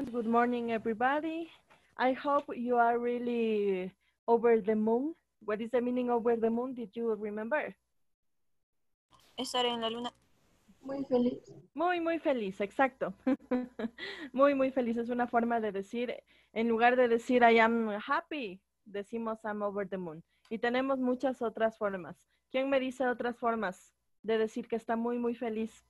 Good morning, everybody. I hope you are really over the moon. What is the meaning over the moon? Did you remember? Estar en la luna. Muy feliz. Muy, muy feliz, exacto. muy, muy feliz. Es una forma de decir, en lugar de decir I am happy, decimos I'm over the moon. Y tenemos muchas otras formas. ¿Quién me dice otras formas de decir que está muy, muy feliz?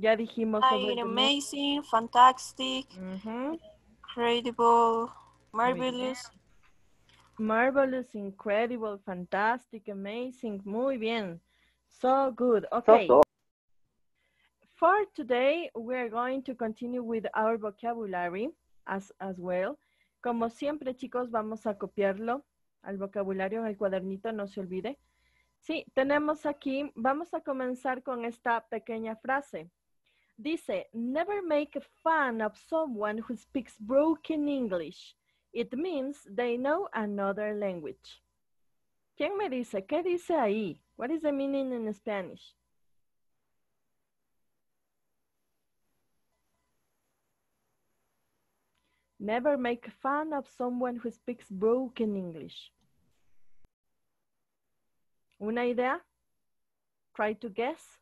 Ya dijimos Amazing, fantastic, incredible, marvelous. Marvelous, incredible, fantastic, amazing. Muy bien. So good. Okay. For today, we are going to continue with our vocabulary as, as well. Como siempre, chicos, vamos a copiarlo al vocabulario, en el cuadernito, no se olvide. Sí, tenemos aquí, vamos a comenzar con esta pequeña frase. Dice, never make fun of someone who speaks broken English. It means they know another language. ¿Quién me dice? ¿Qué dice ahí? What is the meaning in Spanish? Never make fun of someone who speaks broken English. Una idea? Try to guess.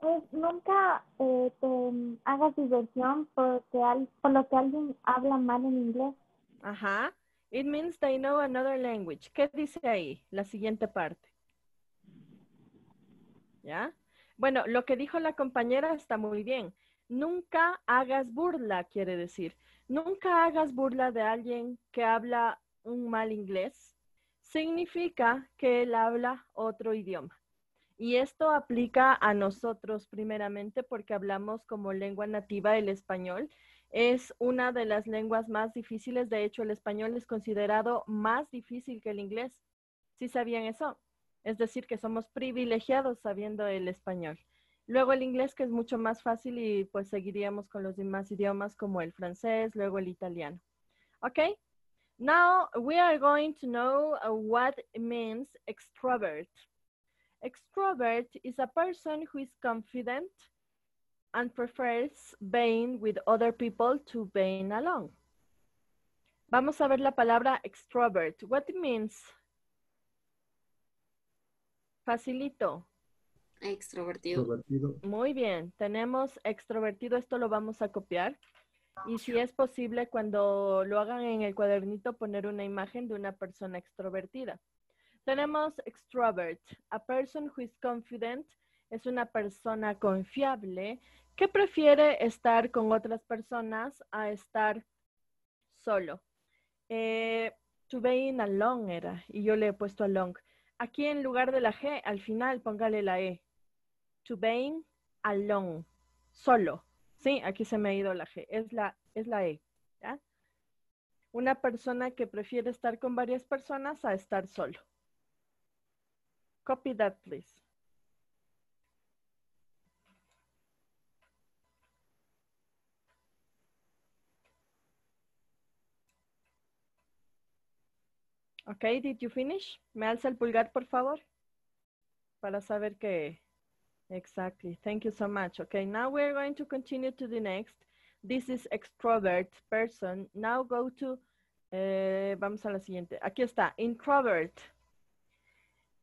Pues nunca eh, te mm, hagas diversión porque por lo que alguien habla mal en inglés. Ajá. It means they know another language. ¿Qué dice ahí? La siguiente parte. ¿Ya? Bueno, lo que dijo la compañera está muy bien. Nunca hagas burla, quiere decir. Nunca hagas burla de alguien que habla un mal inglés. Significa que él habla otro idioma. Y esto aplica a nosotros primeramente porque hablamos como lengua nativa el español. Es una de las lenguas más difíciles. De hecho, el español es considerado más difícil que el inglés. ¿Sí sabían eso? Es decir, que somos privilegiados sabiendo el español. Luego el inglés, que es mucho más fácil y pues seguiríamos con los demás idiomas como el francés, luego el italiano. Okay, now we are going to know uh, what means extrovert. Extrovert is a person who is confident and prefers being with other people to being alone. Vamos a ver la palabra extrovert. What it means? Facilito. Extrovertido. extrovertido. Muy bien. Tenemos extrovertido. Esto lo vamos a copiar. Y si es posible, cuando lo hagan en el cuadernito, poner una imagen de una persona extrovertida. Tenemos extrovert, a person who is confident, es una persona confiable que prefiere estar con otras personas a estar solo. Eh, to be in alone era, y yo le he puesto along. Aquí en lugar de la G, al final póngale la E. To be alone, solo. Sí, aquí se me ha ido la G, es la, es la E. Una persona que prefiere estar con varias personas a estar solo. Copy that, please. Okay, did you finish? Me alza el pulgar, por favor, para saber que... Exactly. Thank you so much. Okay, now we're going to continue to the next. This is extrovert person. Now go to... Eh, vamos a la siguiente. Aquí está, introvert.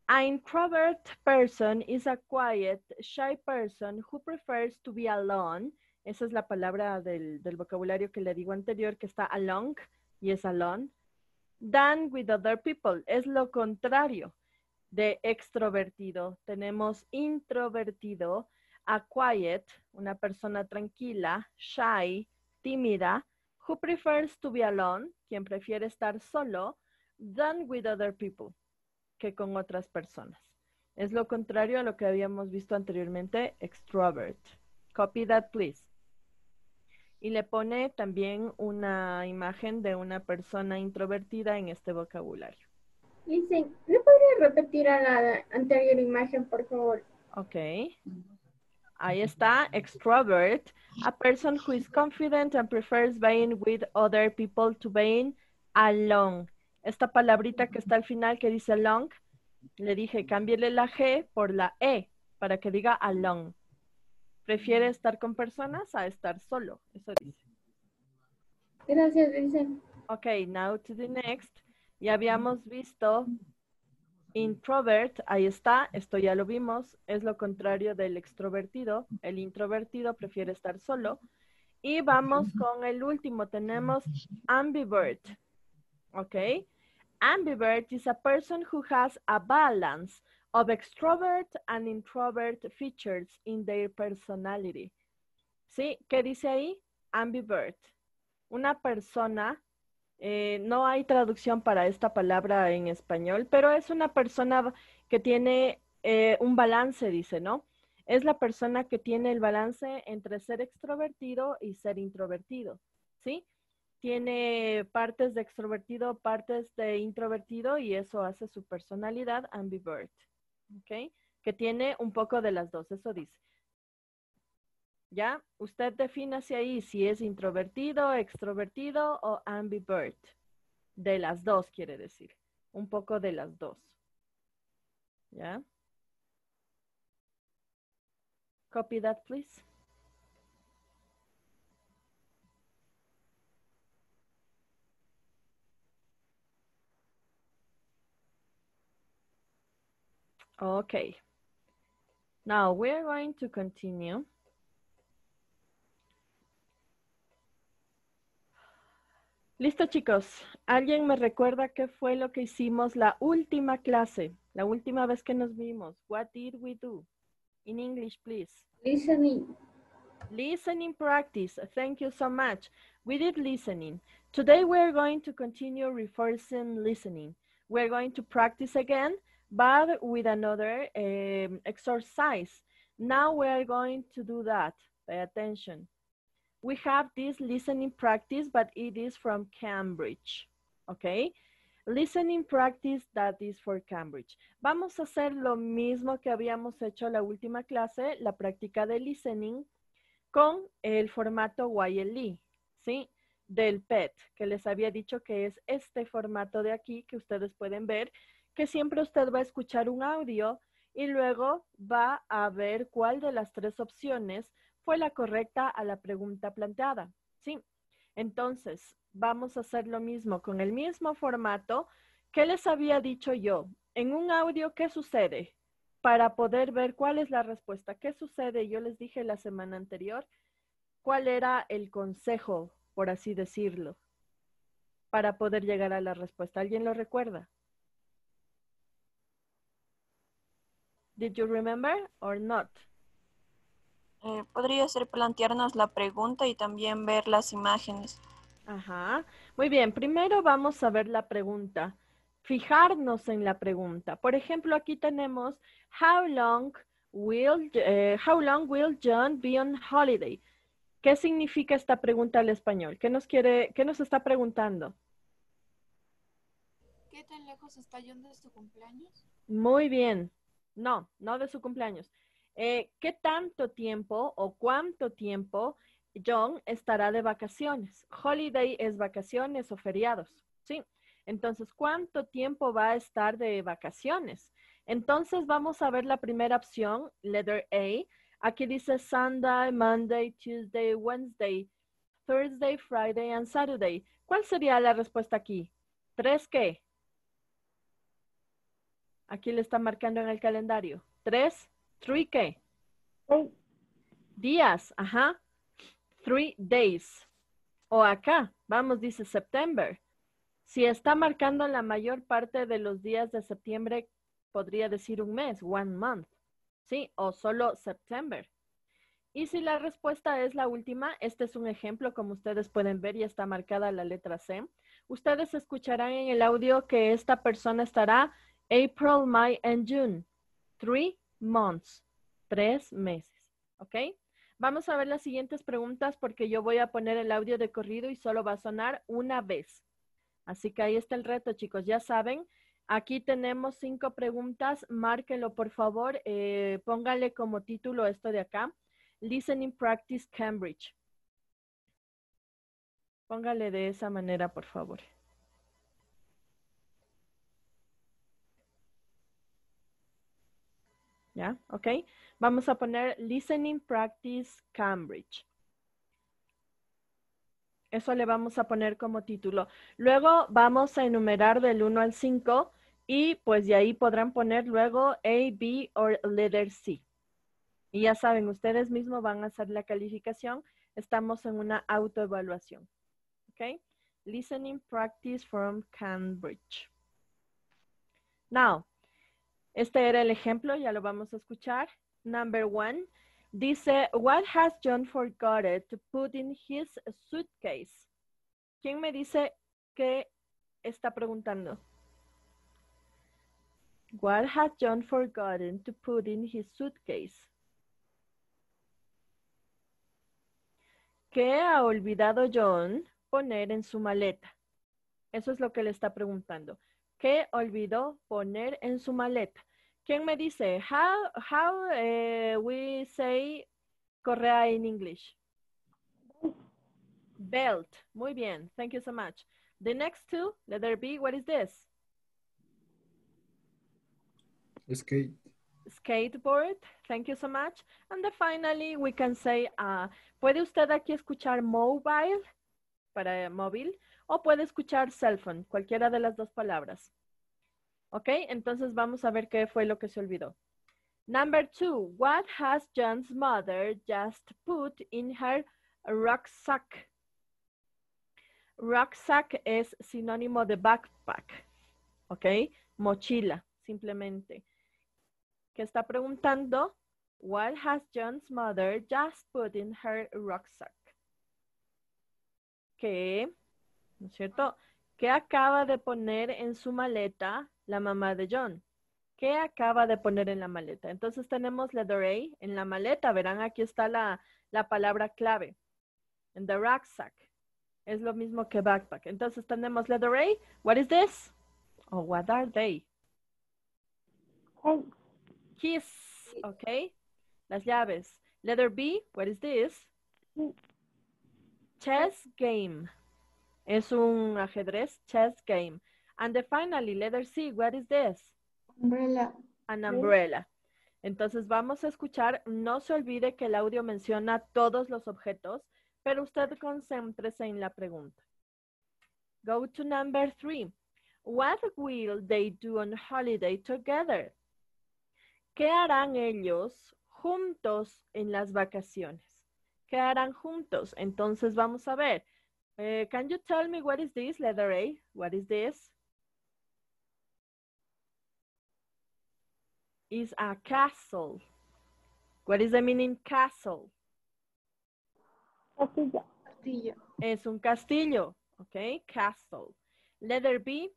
An introvert person is a quiet, shy person who prefers to be alone. Esa es la palabra del, del vocabulario que le digo anterior, que está along y es alone, than with other people. Es lo contrario de extrovertido. Tenemos introvertido, a quiet, una persona tranquila, shy, tímida, who prefers to be alone, quien prefiere estar solo, than with other people que con otras personas. Es lo contrario a lo que habíamos visto anteriormente, extrovert. Copy that, please. Y le pone también una imagen de una persona introvertida en este vocabulario. sí, ¿le podría repetir a la anterior imagen, por favor? Ok. Ahí está, extrovert, a person who is confident and prefers being with other people to being alone esta palabrita que está al final que dice long, le dije, cámbiele la G por la E para que diga along. Prefiere estar con personas a estar solo. Eso dice. Gracias, Dicen. Ok, now to the next. Ya habíamos visto introvert, ahí está, esto ya lo vimos, es lo contrario del extrovertido. El introvertido prefiere estar solo. Y vamos con el último, tenemos ambivert. ¿ok? Ambivert is a person who has a balance of extrovert and introvert features in their personality. ¿Sí? ¿Qué dice ahí? Ambivert. Una persona, eh, no hay traducción para esta palabra en español, pero es una persona que tiene eh, un balance, dice, ¿no? Es la persona que tiene el balance entre ser extrovertido y ser introvertido, ¿sí? tiene partes de extrovertido, partes de introvertido y eso hace su personalidad ambivert, ¿ok? Que tiene un poco de las dos, eso dice. ¿Ya? Usted define si ahí si es introvertido, extrovertido o ambivert. De las dos quiere decir, un poco de las dos. ¿Ya? Copy that, please. Okay. Now we're going to continue. Listo, chicos. ¿Alguien me recuerda qué fue lo que hicimos la última clase? La última vez que nos vimos. What did we do? In English, please. Listening. Listening practice. Thank you so much. We did listening. Today we're going to continue reinforcing listening. We're going to practice again but with another em, exercise. Now we are going to do that. Pay attention. We have this listening practice, but it is from Cambridge, okay? Listening practice that is for Cambridge. Vamos a hacer lo mismo que habíamos hecho la última clase, la práctica de listening, con el formato YLE, ¿sí? Del PET, que les había dicho que es este formato de aquí que ustedes pueden ver, que siempre usted va a escuchar un audio y luego va a ver cuál de las tres opciones fue la correcta a la pregunta planteada. ¿Sí? Entonces, vamos a hacer lo mismo con el mismo formato. que les había dicho yo? En un audio, ¿qué sucede? Para poder ver cuál es la respuesta. ¿Qué sucede? Yo les dije la semana anterior cuál era el consejo, por así decirlo, para poder llegar a la respuesta. ¿Alguien lo recuerda? Did you remember or not? Eh, podría ser plantearnos la pregunta y también ver las imágenes. Ajá. Muy bien, primero vamos a ver la pregunta. Fijarnos en la pregunta. Por ejemplo, aquí tenemos How long will eh, How long will John be on holiday? ¿Qué significa esta pregunta al español? ¿Qué nos quiere qué nos está preguntando? ¿Qué tan lejos está John de su cumpleaños? Muy bien. No, no de su cumpleaños. Eh, ¿Qué tanto tiempo o cuánto tiempo John estará de vacaciones? Holiday es vacaciones o feriados, ¿sí? Entonces, ¿cuánto tiempo va a estar de vacaciones? Entonces, vamos a ver la primera opción, letter A. Aquí dice Sunday, Monday, Tuesday, Wednesday, Thursday, Friday and Saturday. ¿Cuál sería la respuesta aquí? ¿Tres qué? Aquí le está marcando en el calendario. Tres, three qué? Días, ajá. Three days. O acá, vamos, dice September. Si está marcando la mayor parte de los días de septiembre, podría decir un mes, one month, ¿sí? O solo September. Y si la respuesta es la última, este es un ejemplo, como ustedes pueden ver, y está marcada la letra C. Ustedes escucharán en el audio que esta persona estará April, May, and June. Three months. Tres meses. ¿Ok? Vamos a ver las siguientes preguntas porque yo voy a poner el audio de corrido y solo va a sonar una vez. Así que ahí está el reto, chicos. Ya saben, aquí tenemos cinco preguntas. Márquenlo, por favor. Eh, póngale como título esto de acá. Listening Practice Cambridge. Póngale de esa manera, por favor. ¿ya? ¿Ok? Vamos a poner Listening Practice Cambridge. Eso le vamos a poner como título. Luego vamos a enumerar del 1 al 5 y pues de ahí podrán poner luego A, B o letter C. Y ya saben, ustedes mismos van a hacer la calificación. Estamos en una autoevaluación. ¿Ok? Listening practice from Cambridge. Now, este era el ejemplo, ya lo vamos a escuchar. Number one, dice, what has John forgotten to put in his suitcase? ¿Quién me dice qué está preguntando? What has John forgotten to put in his suitcase? ¿Qué ha olvidado John poner en su maleta? Eso es lo que le está preguntando que olvidó poner en su maleta. ¿Quién me dice? How, how eh, we say correa en inglés? Belt. Muy bien. Thank you so much. The next two, letter B, what is this? Skate. Skateboard. Thank you so much. And finally, we can say, uh, ¿puede usted aquí escuchar mobile? para móvil o puede escuchar cell phone, cualquiera de las dos palabras. ¿Ok? Entonces vamos a ver qué fue lo que se olvidó. Number two, what has John's mother just put in her rucksack? Rucksack es sinónimo de backpack, ¿ok? Mochila, simplemente. Que está preguntando, what has John's mother just put in her rucksack? que, ¿no es cierto? ¿Qué acaba de poner en su maleta la mamá de John? ¿Qué acaba de poner en la maleta? Entonces tenemos la A en la maleta. Verán, aquí está la, palabra clave. En the rucksack. Es lo mismo que backpack. Entonces tenemos la A. What is this? O oh, what are they? Kiss. Ok. Las llaves. Letter B. What is this? chess game. Es un ajedrez chess game. And the finally, letter C, what is this? Umbrella. An umbrella. Entonces vamos a escuchar, no se olvide que el audio menciona todos los objetos, pero usted concéntrese en la pregunta. Go to number three. What will they do on holiday together? ¿Qué harán ellos juntos en las vacaciones? Quedarán juntos? Entonces vamos a ver. Eh, can you tell me what is this, letter A? What is this? Is a castle. What is the meaning castle? Castillo. Es un castillo, okay? Castle. Letter B.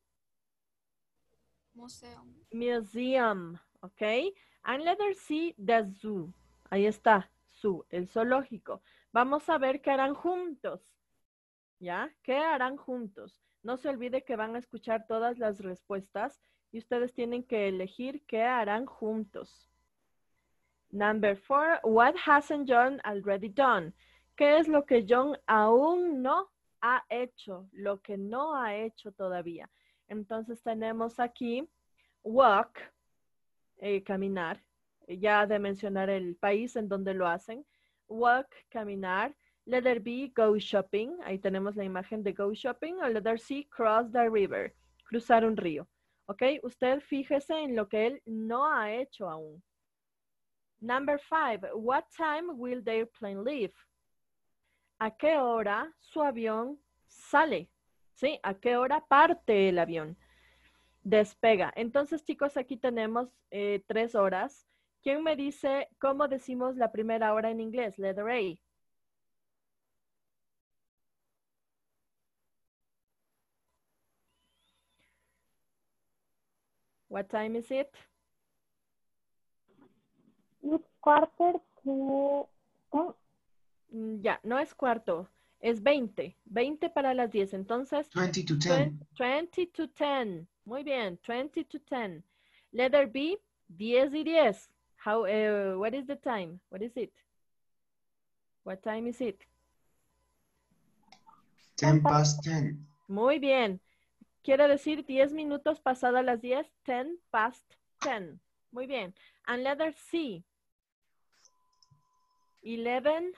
Museum. Museum, ok? And letter C, the zoo. Ahí está. Su, el zoológico. Vamos a ver qué harán juntos. ¿Ya? ¿Qué harán juntos? No se olvide que van a escuchar todas las respuestas y ustedes tienen que elegir qué harán juntos. Number four, what hasn't John already done? ¿Qué es lo que John aún no ha hecho? Lo que no ha hecho todavía. Entonces tenemos aquí walk, eh, caminar, eh, ya de mencionar el país en donde lo hacen. Walk, caminar. Letter be, go shopping. Ahí tenemos la imagen de go shopping. O letter C, cross the river. Cruzar un río. ¿Ok? Usted fíjese en lo que él no ha hecho aún. Number five, what time will the airplane leave? ¿A qué hora su avión sale? ¿Sí? ¿A qué hora parte el avión? Despega. Entonces, chicos, aquí tenemos eh, tres horas. ¿Quién me dice cómo decimos la primera hora en inglés? Letter A. What time is it? It's quarter to mm, Ya, no es cuarto, es 20. 20 para las 10. Entonces, 20 to 10. 20 to 10. Muy bien, 20 to 10. Letter B, 10 y 10. How, uh, what is the time? What is it? What time is it? 10 past ten. Muy bien. Quiere decir 10 minutos pasadas las 10. 10 past 10. Muy bien. And letter C. Eleven.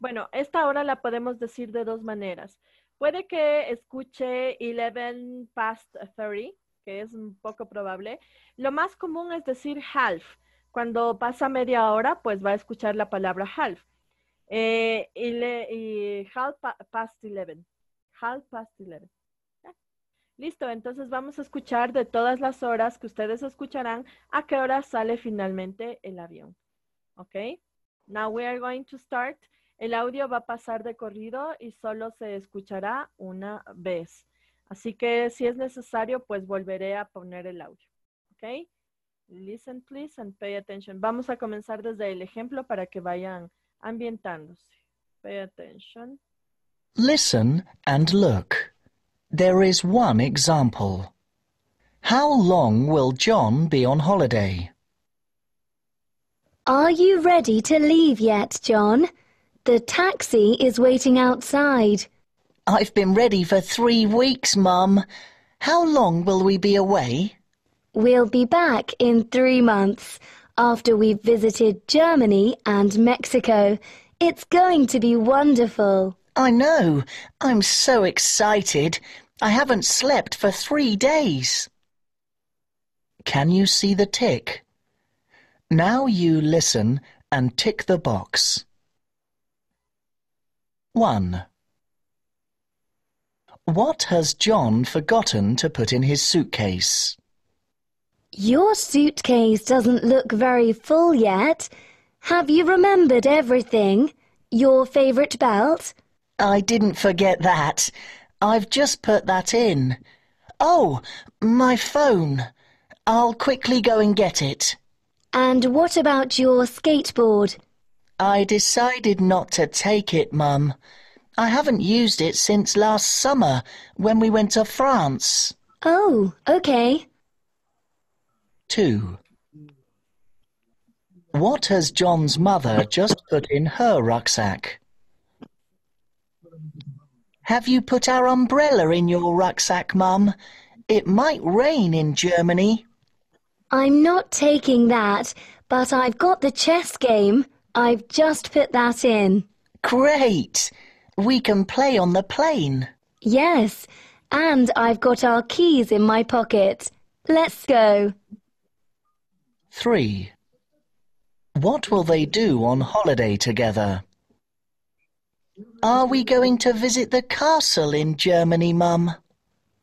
Bueno, esta hora la podemos decir de dos maneras. Puede que escuche 11 past 30 que es un poco probable, lo más común es decir half. Cuando pasa media hora, pues va a escuchar la palabra half. Eh, y, half past eleven. Half past eleven. Listo, entonces vamos a escuchar de todas las horas que ustedes escucharán a qué hora sale finalmente el avión. ¿Ok? Now we are going to start. El audio va a pasar de corrido y solo se escuchará una vez. Así que si es necesario, pues volveré a poner el audio. ¿Ok? Listen, please, and pay attention. Vamos a comenzar desde el ejemplo para que vayan ambientándose. Pay attention. Listen and look. There is one example. How long will John be on holiday? Are you ready to leave yet, John? The taxi is waiting outside. I've been ready for three weeks, Mum. How long will we be away? We'll be back in three months after we've visited Germany and Mexico. It's going to be wonderful. I know. I'm so excited. I haven't slept for three days. Can you see the tick? Now you listen and tick the box. 1. What has John forgotten to put in his suitcase? Your suitcase doesn't look very full yet. Have you remembered everything? Your favourite belt? I didn't forget that. I've just put that in. Oh, my phone. I'll quickly go and get it. And what about your skateboard? I decided not to take it, Mum. I haven't used it since last summer when we went to France. Oh, okay. 2. What has John's mother just put in her rucksack? Have you put our umbrella in your rucksack, Mum? It might rain in Germany. I'm not taking that, but I've got the chess game. I've just put that in. Great! We can play on the plane. Yes, and I've got our keys in my pocket. Let's go. 3. What will they do on holiday together? Are we going to visit the castle in Germany, Mum?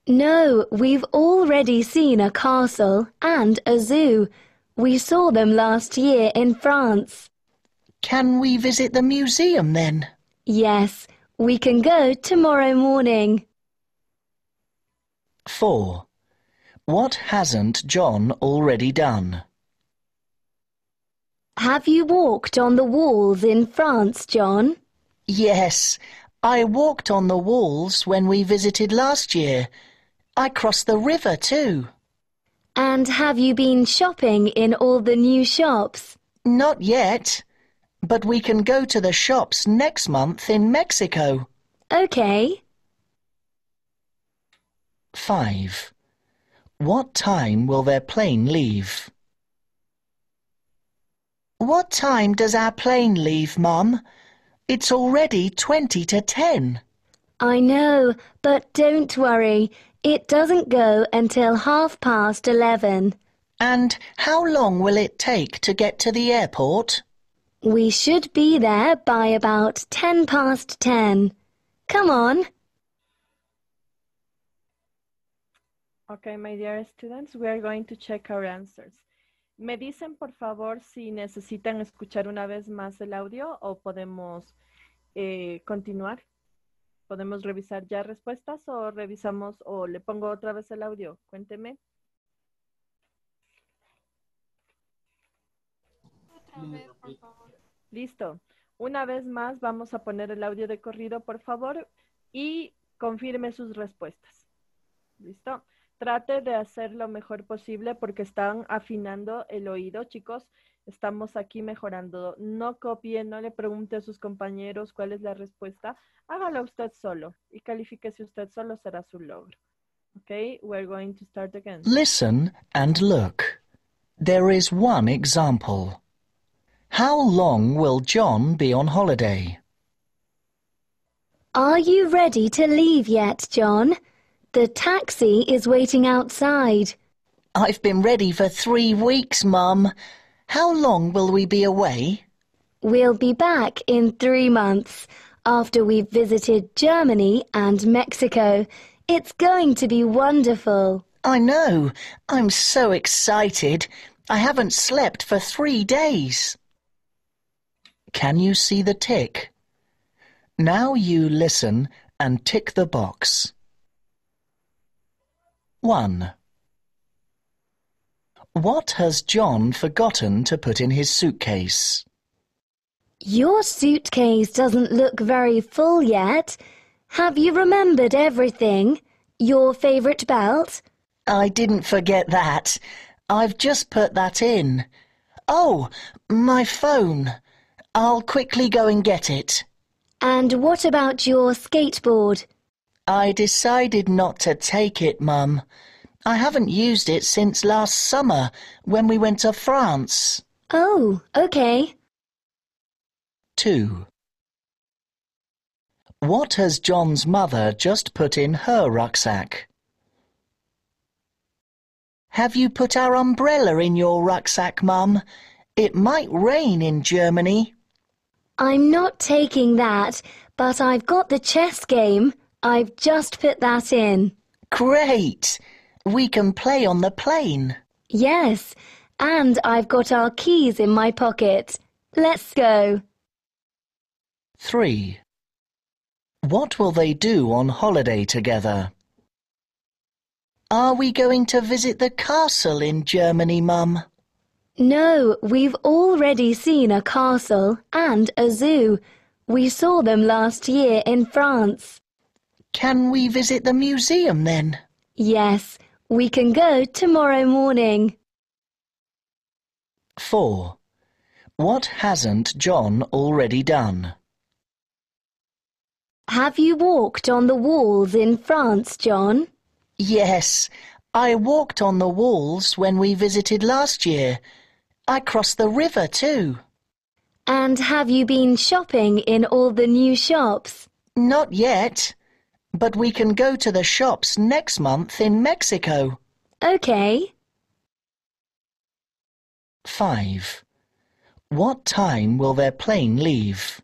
No, we've already seen a castle and a zoo. We saw them last year in France. Can we visit the museum then? Yes, we can go tomorrow morning. 4. What hasn't John already done? Have you walked on the walls in France, John? Yes, I walked on the walls when we visited last year. I crossed the river too. And have you been shopping in all the new shops? Not yet. But we can go to the shops next month in Mexico. Okay. 5. What time will their plane leave? What time does our plane leave, Mum? It's already 20 to 10. I know, but don't worry. It doesn't go until half past 11. And how long will it take to get to the airport? We should be there by about ten past ten. Come on. Okay, my dear students, we are going to check our answers. Me dicen, por favor, si necesitan escuchar una vez más el audio o podemos eh, continuar. ¿Podemos revisar ya respuestas o revisamos o le pongo otra vez el audio? Cuénteme. Otra vez, por favor. Listo. Una vez más vamos a poner el audio de corrido, por favor, y confirme sus respuestas. ¿Listo? Trate de hacer lo mejor posible porque están afinando el oído, chicos. Estamos aquí mejorando. No copie, no le pregunte a sus compañeros cuál es la respuesta. Hágalo usted solo y califique si usted solo, será su logro. Ok, we're going to start again. Listen and look. There is one example. How long will John be on holiday? Are you ready to leave yet, John? The taxi is waiting outside. I've been ready for three weeks, Mum. How long will we be away? We'll be back in three months after we've visited Germany and Mexico. It's going to be wonderful. I know. I'm so excited. I haven't slept for three days. Can you see the tick? Now you listen and tick the box. 1. What has John forgotten to put in his suitcase? Your suitcase doesn't look very full yet. Have you remembered everything? Your favourite belt? I didn't forget that. I've just put that in. Oh, my phone. I'll quickly go and get it. And what about your skateboard? I decided not to take it, Mum. I haven't used it since last summer when we went to France. Oh, OK. 2. What has John's mother just put in her rucksack? Have you put our umbrella in your rucksack, Mum? It might rain in Germany. I'm not taking that, but I've got the chess game. I've just put that in. Great! We can play on the plane. Yes, and I've got our keys in my pocket. Let's go. 3. What will they do on holiday together? Are we going to visit the castle in Germany, Mum? No, we've already seen a castle and a zoo. We saw them last year in France. Can we visit the museum then? Yes, we can go tomorrow morning. 4. What hasn't John already done? Have you walked on the walls in France, John? Yes, I walked on the walls when we visited last year. I crossed the river too. And have you been shopping in all the new shops? Not yet, but we can go to the shops next month in Mexico. Okay. 5. What time will their plane leave?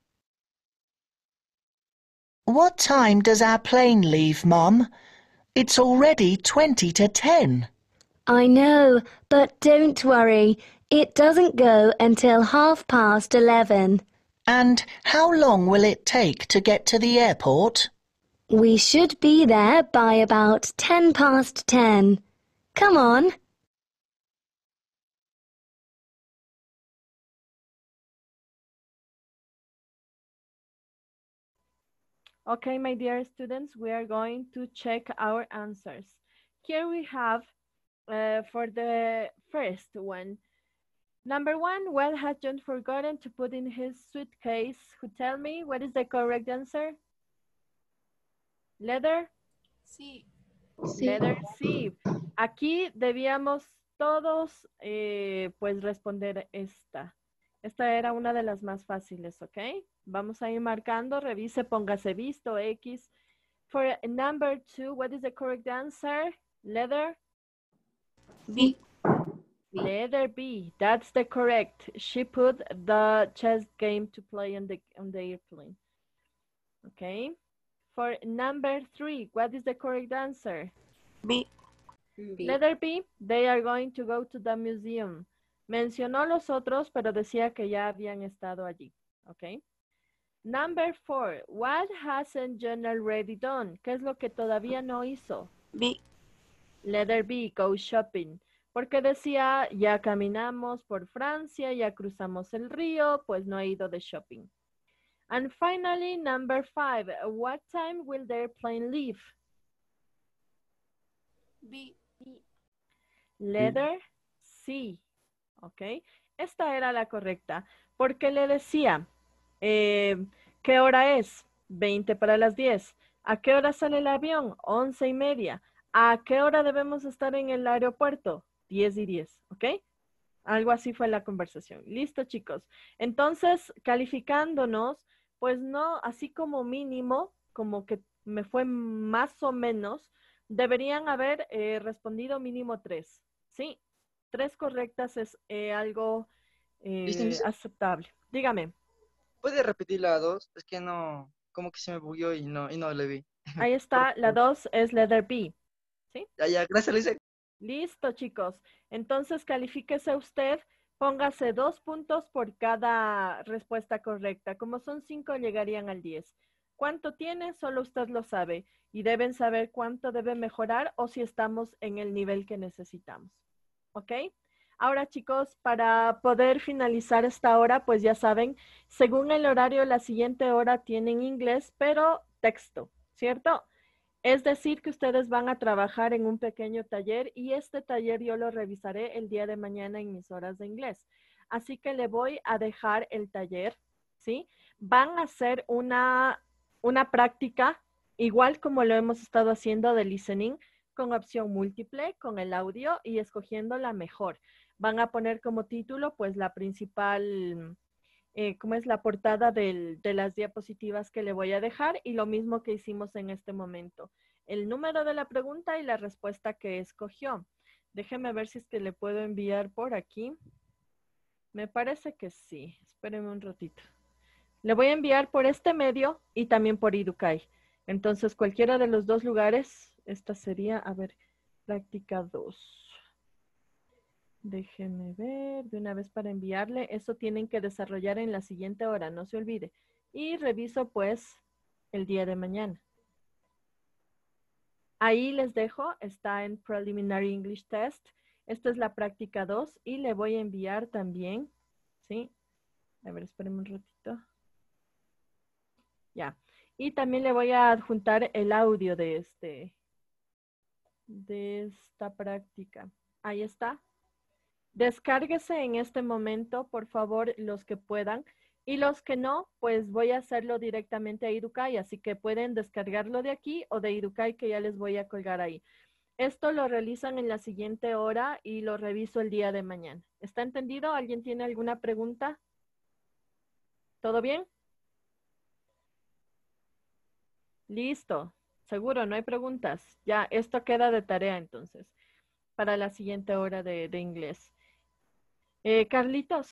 What time does our plane leave, Mum? It's already twenty to ten. I know, but don't worry. It doesn't go until half past eleven. And how long will it take to get to the airport? We should be there by about ten past ten. Come on. Okay, my dear students, we are going to check our answers. Here we have uh, for the first one, Number one, what has John forgotten to put in his suitcase? Who tell me what is the correct answer? Letter? C. Sí. Letter C. Aquí debíamos todos eh, pues responder esta. Esta era una de las más fáciles, ¿ok? Vamos a ir marcando, revise, póngase visto, X. For number two, what is the correct answer? Letter? B. Letter B. That's the correct. She put the chess game to play on the on the airplane. Okay. For number three, what is the correct answer? B. Letter B. They are going to go to the museum. Mencionó los otros, pero decía que ya habían estado allí. Okay. Number four. What hasn't John already done? ¿Qué es lo que todavía no hizo? B. Letter B. Go shopping. porque decía, ya caminamos por Francia, ya cruzamos el río, pues no he ido de shopping. And finally, number five, what time will the airplane leave? B. Letter C. Ok, esta era la correcta, porque le decía, eh, ¿qué hora es? 20 para las 10. ¿A qué hora sale el avión? Once y media. ¿A qué hora debemos estar en el aeropuerto? 10 y 10, ¿ok? Algo así fue la conversación. Listo, chicos. Entonces, calificándonos, pues no, así como mínimo, como que me fue más o menos, deberían haber eh, respondido mínimo tres, ¿sí? Tres correctas es eh, algo eh, aceptable. Dígame. ¿Puede repetir la dos? Es que no, como que se me bugueó y no, y no le vi. Ahí está, la dos es letter B, ¿sí? Ya, ya, gracias, Luisa. Listo, chicos. Entonces, califíquese usted, póngase dos puntos por cada respuesta correcta. Como son cinco, llegarían al diez. ¿Cuánto tiene? Solo usted lo sabe y deben saber cuánto debe mejorar o si estamos en el nivel que necesitamos. ¿Ok? Ahora, chicos, para poder finalizar esta hora, pues ya saben, según el horario, la siguiente hora tienen inglés, pero texto, ¿cierto? Es decir, que ustedes van a trabajar en un pequeño taller y este taller yo lo revisaré el día de mañana en mis horas de inglés. Así que le voy a dejar el taller, ¿sí? Van a hacer una, una práctica, igual como lo hemos estado haciendo de listening, con opción múltiple, con el audio y escogiendo la mejor. Van a poner como título, pues, la principal eh, ¿cómo es la portada de las diapositivas que le voy a dejar? Y lo mismo que hicimos en este momento. El número de la pregunta y la respuesta que escogió. Déjeme ver si es que le puedo enviar por aquí. Me parece que sí. Espérenme un ratito. Le voy a enviar por este medio y también por Educay. Entonces, cualquiera de los dos lugares, esta sería, a ver, práctica 2. Déjenme ver de una vez para enviarle. Eso tienen que desarrollar en la siguiente hora, no se olvide. Y reviso pues el día de mañana. Ahí les dejo, está en Preliminary English Test. Esta es la práctica 2 y le voy a enviar también, ¿sí? A ver, espérenme un ratito. Ya. Y también le voy a adjuntar el audio de este, de esta práctica. Ahí está. Descárguese en este momento, por favor, los que puedan. Y los que no, pues voy a hacerlo directamente a Idukai, así que pueden descargarlo de aquí o de Idukai que ya les voy a colgar ahí. Esto lo realizan en la siguiente hora y lo reviso el día de mañana. ¿Está entendido? ¿Alguien tiene alguna pregunta? ¿Todo bien? Listo. Seguro, no hay preguntas. Ya, esto queda de tarea entonces para la siguiente hora de, de inglés. Eh, Carlitos,